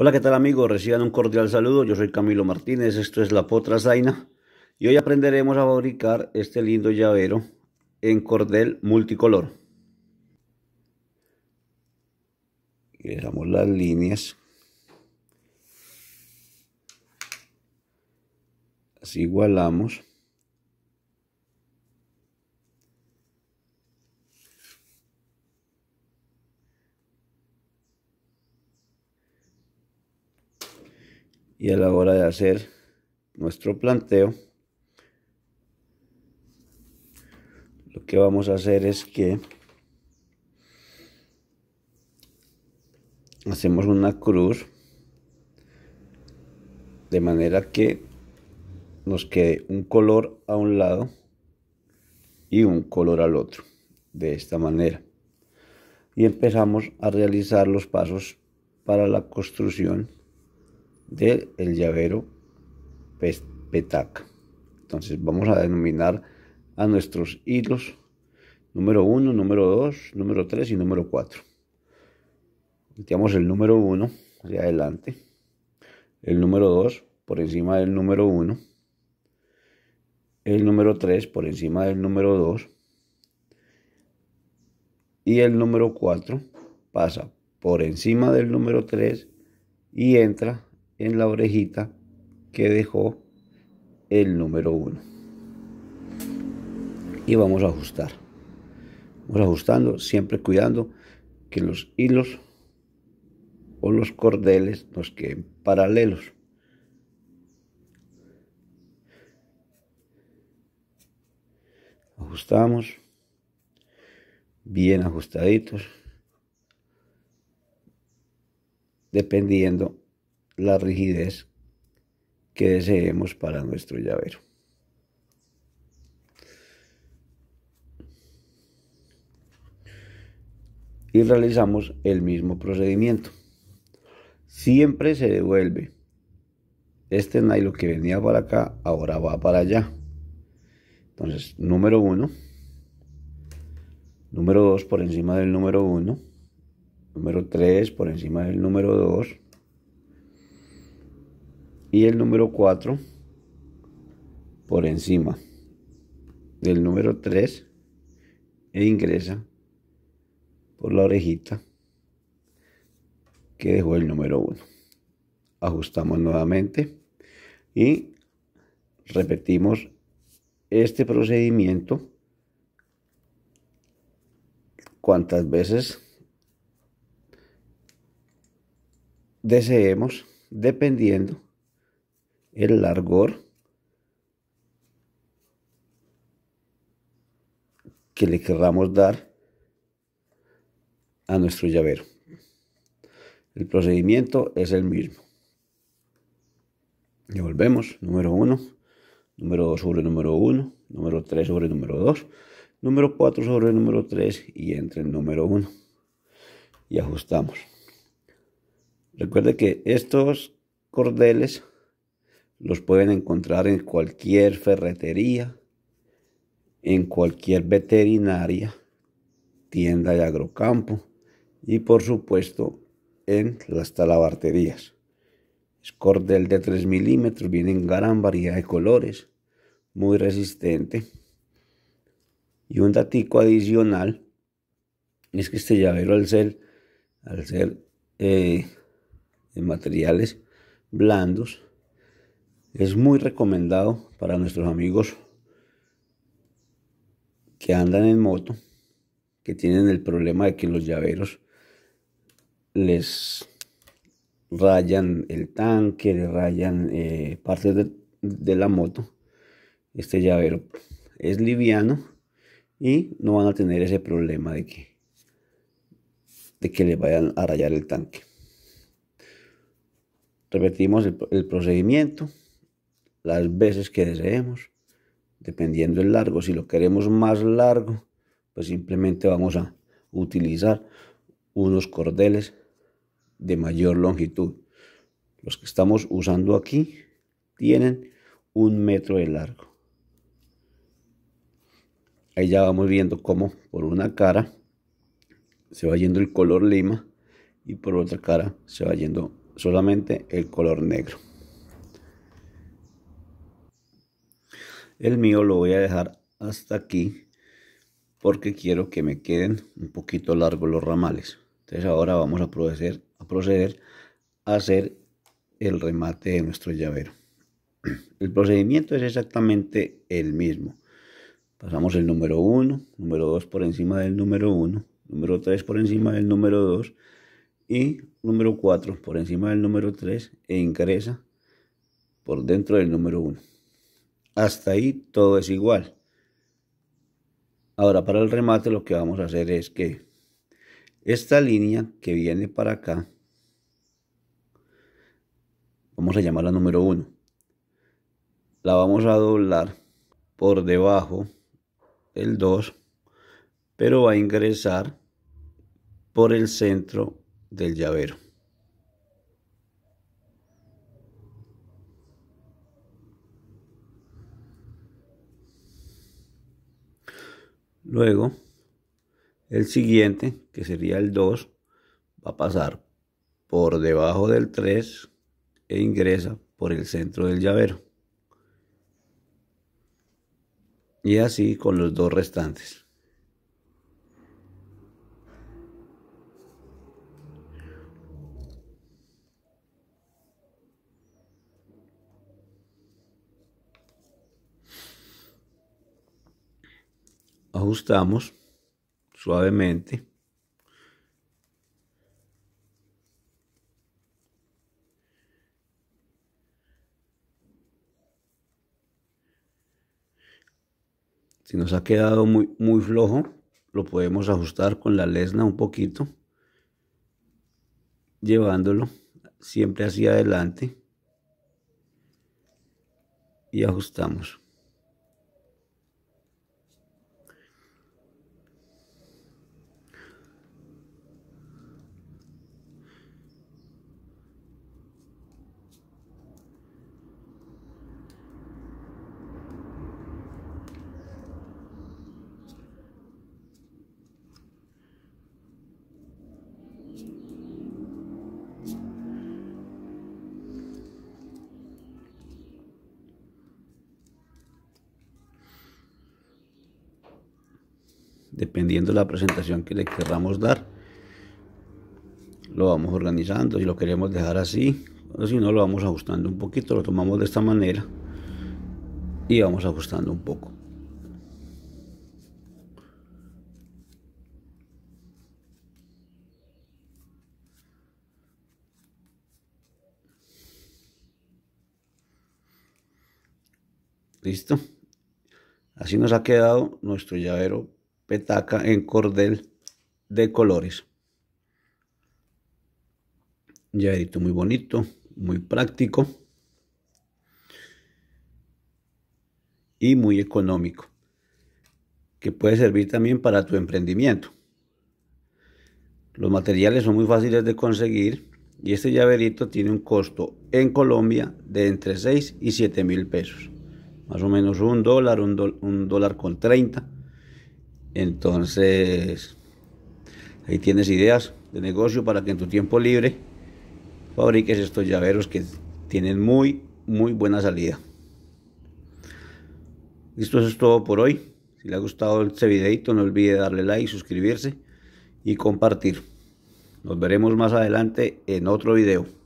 Hola, ¿qué tal amigos? Reciban un cordial saludo. Yo soy Camilo Martínez, esto es La Potra Zaina y hoy aprenderemos a fabricar este lindo llavero en cordel multicolor. Dejamos las líneas. Así igualamos. y a la hora de hacer nuestro planteo, lo que vamos a hacer es que hacemos una cruz de manera que nos quede un color a un lado y un color al otro de esta manera y empezamos a realizar los pasos para la construcción del llavero petaca. Entonces vamos a denominar a nuestros hilos número 1, número 2, número 3 y número 4. Metemos el número 1 hacia adelante, el número 2 por encima del número 1, el número 3 por encima del número 2 y el número 4 pasa por encima del número 3 y entra en la orejita que dejó el número 1. Y vamos a ajustar. Vamos ajustando, siempre cuidando que los hilos o los cordeles nos queden paralelos. Ajustamos. Bien ajustaditos. Dependiendo la rigidez que deseemos para nuestro llavero. Y realizamos el mismo procedimiento. Siempre se devuelve. Este nylon que venía para acá ahora va para allá. Entonces, número uno. Número 2 por encima del número 1. Número 3 por encima del número 2 y el número 4 por encima del número 3 e ingresa por la orejita que dejó el número 1. Ajustamos nuevamente y repetimos este procedimiento cuantas veces deseemos dependiendo el largor que le querramos dar a nuestro llavero. El procedimiento es el mismo. Y volvemos, número 1, número 2 sobre número 1, número 3 sobre número 2, número 4 sobre número 3 y entre el número 1. Y ajustamos. Recuerde que estos cordeles los pueden encontrar en cualquier ferretería, en cualquier veterinaria, tienda de agrocampo y por supuesto en las talabarterías. Es cordel de 3 milímetros, viene en gran variedad de colores, muy resistente. Y un datico adicional es que este llavero al ser, al ser eh, materiales blandos, es muy recomendado para nuestros amigos que andan en moto, que tienen el problema de que los llaveros les rayan el tanque, le rayan eh, partes de, la moto. Este llavero es liviano y no van a tener ese problema de que de que le vayan a rayar el tanque. Repetimos el procedimiento las veces que deseemos, dependiendo el largo. Si lo queremos más largo, pues simplemente vamos a utilizar unos cordeles de mayor longitud. Los que estamos usando aquí tienen un metro de largo. Ahí ya vamos viendo cómo por una cara se va yendo el color lima y por otra cara se va yendo solamente el color negro. El mío lo voy a dejar hasta aquí porque quiero que me queden un poquito largos los ramales. Entonces ahora vamos a proceder a, proceder a hacer el remate de nuestro llavero. El procedimiento es exactamente el mismo. Pasamos el número 1, número 2 por encima del número 1, número 3 por encima del número 2 y número 4 por encima del número 3 e ingresa por dentro del número 1. Hasta ahí todo es igual. Ahora, para el remate lo que vamos a hacer es que esta línea que viene para acá, vamos a llamarla número 1, la vamos a doblar por debajo el 2, pero va a ingresar por el centro del llavero. Luego, el siguiente, que sería el 2, va a pasar por debajo del 3 e ingresa por el centro del llavero. Y así con los dos restantes. ajustamos suavemente. Si nos ha quedado muy, muy flojo, lo podemos ajustar con la lesna un poquito, llevándolo siempre hacia adelante y ajustamos. dependiendo de la presentación que le queramos dar. Lo vamos organizando, si lo queremos dejar así, o si no lo vamos ajustando un poquito, lo tomamos de esta manera y vamos ajustando un poco. Listo. Así nos ha quedado nuestro llavero petaca en cordel de colores. Llaverito muy bonito, muy práctico y muy económico, que puede servir también para tu emprendimiento. Los materiales son muy fáciles de conseguir y este llaverito tiene un costo en Colombia de entre 6 y 7 mil pesos. Más o menos un dólar, un, un dólar con 30 entonces, ahí tienes ideas de negocio para que en tu tiempo libre fabriques estos llaveros que tienen muy, muy buena salida. Esto es todo por hoy. Si le ha gustado este videito, no olvide darle like, suscribirse y compartir. Nos veremos más adelante en otro video.